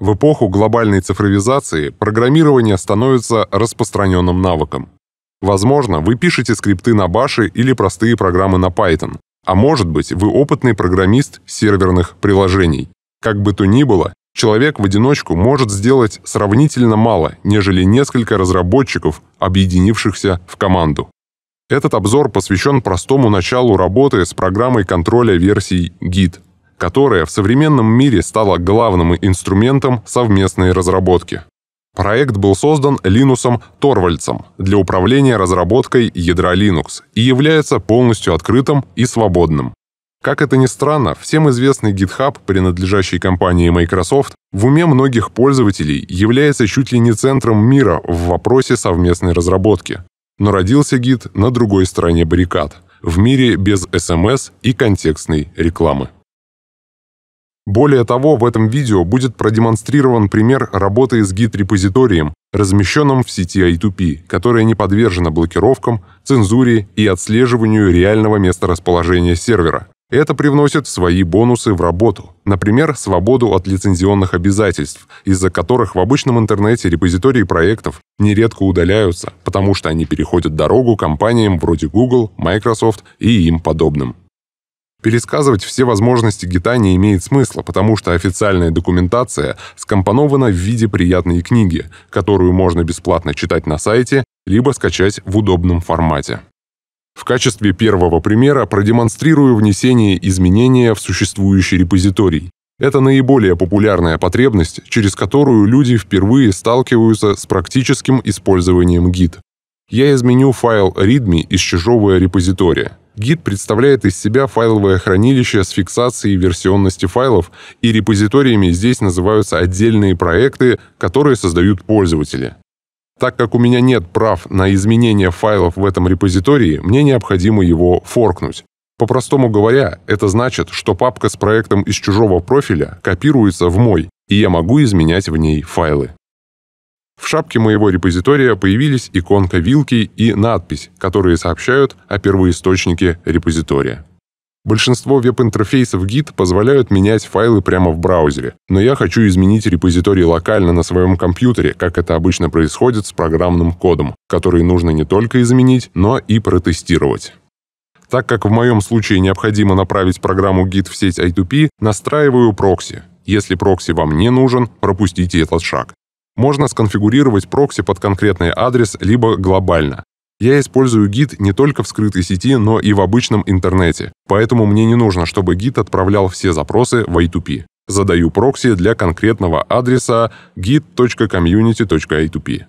В эпоху глобальной цифровизации программирование становится распространенным навыком. Возможно, вы пишете скрипты на баше или простые программы на Python, а может быть, вы опытный программист серверных приложений. Как бы то ни было, человек в одиночку может сделать сравнительно мало, нежели несколько разработчиков, объединившихся в команду. Этот обзор посвящен простому началу работы с программой контроля версий Git – которая в современном мире стала главным инструментом совместной разработки. Проект был создан Линусом Торвальцем для управления разработкой ядра Linux и является полностью открытым и свободным. Как это ни странно, всем известный GitHub, принадлежащий компании Microsoft, в уме многих пользователей является чуть ли не центром мира в вопросе совместной разработки. Но родился гид на другой стороне баррикад, в мире без СМС и контекстной рекламы. Более того, в этом видео будет продемонстрирован пример работы с гид-репозиторием, размещенным в сети I2P, которая не подвержена блокировкам, цензуре и отслеживанию реального места расположения сервера. Это привносит свои бонусы в работу, например, свободу от лицензионных обязательств, из-за которых в обычном интернете репозитории проектов нередко удаляются, потому что они переходят дорогу компаниям вроде Google, Microsoft и им подобным. Пересказывать все возможности гита не имеет смысла, потому что официальная документация скомпонована в виде приятной книги, которую можно бесплатно читать на сайте, либо скачать в удобном формате. В качестве первого примера продемонстрирую внесение изменения в существующий репозиторий. Это наиболее популярная потребность, через которую люди впервые сталкиваются с практическим использованием гид. Я изменю файл readme из чужого репозитория. Гид представляет из себя файловое хранилище с фиксацией версионности файлов, и репозиториями здесь называются отдельные проекты, которые создают пользователи. Так как у меня нет прав на изменение файлов в этом репозитории, мне необходимо его форкнуть. По-простому говоря, это значит, что папка с проектом из чужого профиля копируется в мой, и я могу изменять в ней файлы. В шапке моего репозитория появились иконка вилки и надпись, которые сообщают о первоисточнике репозитория. Большинство веб-интерфейсов Git позволяют менять файлы прямо в браузере, но я хочу изменить репозиторий локально на своем компьютере, как это обычно происходит с программным кодом, который нужно не только изменить, но и протестировать. Так как в моем случае необходимо направить программу Git в сеть I2P, настраиваю прокси. Если прокси вам не нужен, пропустите этот шаг. Можно сконфигурировать прокси под конкретный адрес, либо глобально. Я использую гид не только в скрытой сети, но и в обычном интернете, поэтому мне не нужно, чтобы гид отправлял все запросы в I2P. Задаю прокси для конкретного адреса git.community.i2p.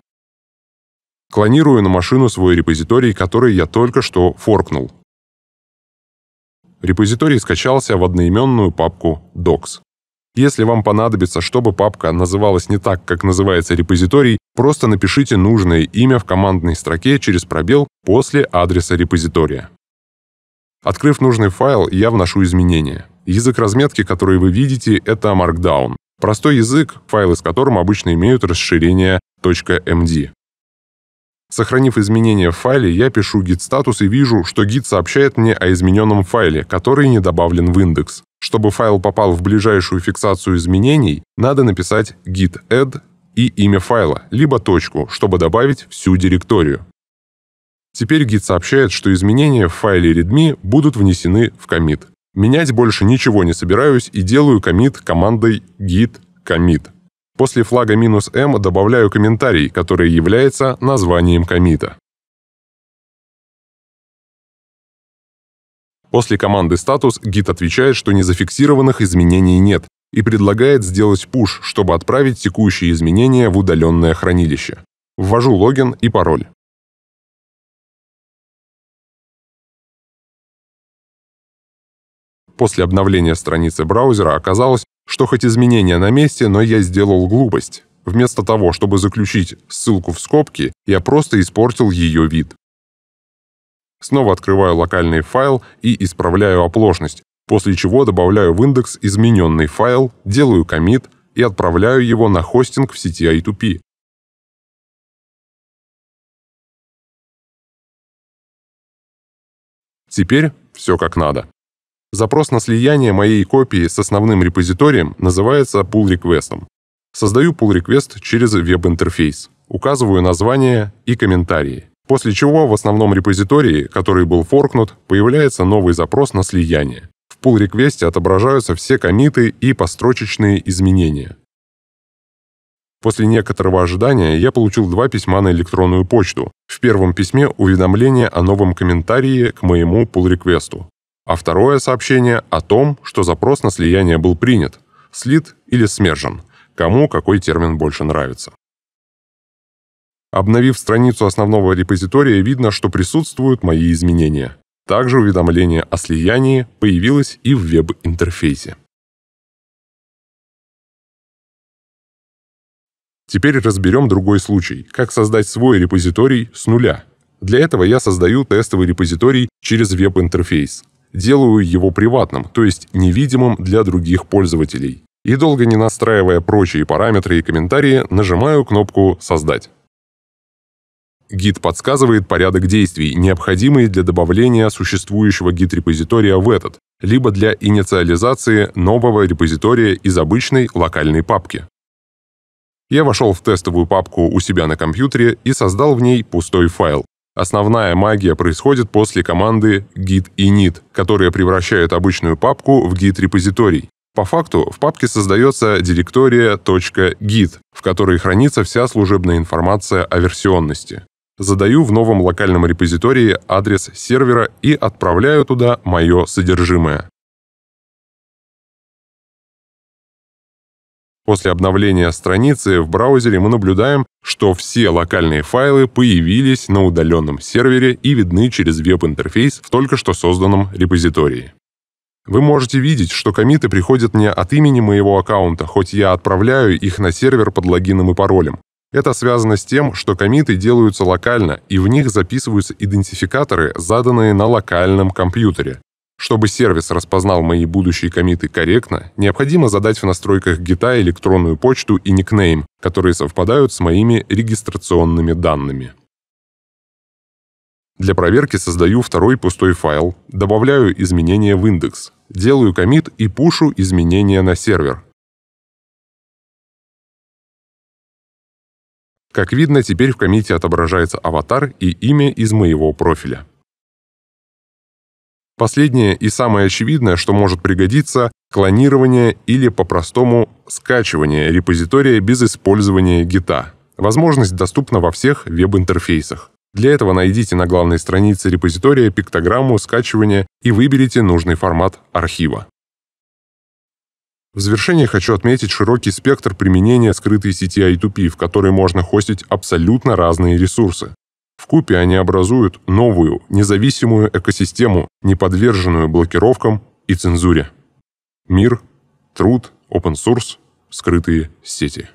Клонирую на машину свой репозиторий, который я только что форкнул. Репозиторий скачался в одноименную папку docs. Если вам понадобится, чтобы папка называлась не так, как называется репозиторий, просто напишите нужное имя в командной строке через пробел после адреса репозитория. Открыв нужный файл, я вношу изменения. Язык разметки, который вы видите, это Markdown. Простой язык, файлы с которым обычно имеют расширение .md. Сохранив изменения в файле, я пишу git статус и вижу, что git сообщает мне о измененном файле, который не добавлен в индекс. Чтобы файл попал в ближайшую фиксацию изменений, надо написать git add и имя файла, либо точку, чтобы добавить всю директорию. Теперь Git сообщает, что изменения в файле readme будут внесены в commit. Менять больше ничего не собираюсь и делаю commit командой git commit. После флага «m» добавляю комментарий, который является названием комита. После команды «Статус» гид отвечает, что незафиксированных изменений нет и предлагает сделать пуш, чтобы отправить текущие изменения в удаленное хранилище. Ввожу логин и пароль. После обновления страницы браузера оказалось, что хоть изменения на месте, но я сделал глупость. Вместо того, чтобы заключить ссылку в скобки, я просто испортил ее вид. Снова открываю локальный файл и исправляю оплошность, после чего добавляю в индекс измененный файл, делаю комит и отправляю его на хостинг в сети I2P. Теперь все как надо. Запрос на слияние моей копии с основным репозиторием называется pull реквестом Создаю pull реквест через веб-интерфейс, указываю название и комментарии. После чего в основном репозитории, который был форкнут, появляется новый запрос на слияние. В pull-реквесте отображаются все комиты и построчечные изменения. После некоторого ожидания я получил два письма на электронную почту. В первом письме уведомление о новом комментарии к моему pull-реквесту, а второе сообщение о том, что запрос на слияние был принят, слит или смержен, кому какой термин больше нравится. Обновив страницу основного репозитория, видно, что присутствуют мои изменения. Также уведомление о слиянии появилось и в веб-интерфейсе. Теперь разберем другой случай, как создать свой репозиторий с нуля. Для этого я создаю тестовый репозиторий через веб-интерфейс. Делаю его приватным, то есть невидимым для других пользователей. И долго не настраивая прочие параметры и комментарии, нажимаю кнопку «Создать». Гид подсказывает порядок действий, необходимые для добавления существующего гид-репозитория в этот, либо для инициализации нового репозитория из обычной локальной папки. Я вошел в тестовую папку у себя на компьютере и создал в ней пустой файл. Основная магия происходит после команды git init, которая превращает обычную папку в git-репозиторий. По факту в папке создается директория .git, в которой хранится вся служебная информация о версионности задаю в новом локальном репозитории адрес сервера и отправляю туда мое содержимое. После обновления страницы в браузере мы наблюдаем, что все локальные файлы появились на удаленном сервере и видны через веб-интерфейс в только что созданном репозитории. Вы можете видеть, что комиты приходят мне от имени моего аккаунта, хоть я отправляю их на сервер под логином и паролем. Это связано с тем, что комиты делаются локально, и в них записываются идентификаторы, заданные на локальном компьютере. Чтобы сервис распознал мои будущие комиты корректно, необходимо задать в настройках гита электронную почту и никнейм, которые совпадают с моими регистрационными данными. Для проверки создаю второй пустой файл, добавляю изменения в индекс, делаю комит и пушу изменения на сервер, Как видно, теперь в комите отображается аватар и имя из моего профиля. Последнее и самое очевидное, что может пригодиться – клонирование или, по-простому, скачивание репозитория без использования гита. Возможность доступна во всех веб-интерфейсах. Для этого найдите на главной странице репозитория пиктограмму скачивания и выберите нужный формат архива. В завершение хочу отметить широкий спектр применения скрытой сети I2P, в которой можно хостить абсолютно разные ресурсы. В купе они образуют новую, независимую экосистему, не подверженную блокировкам и цензуре. Мир, труд, open source, скрытые сети.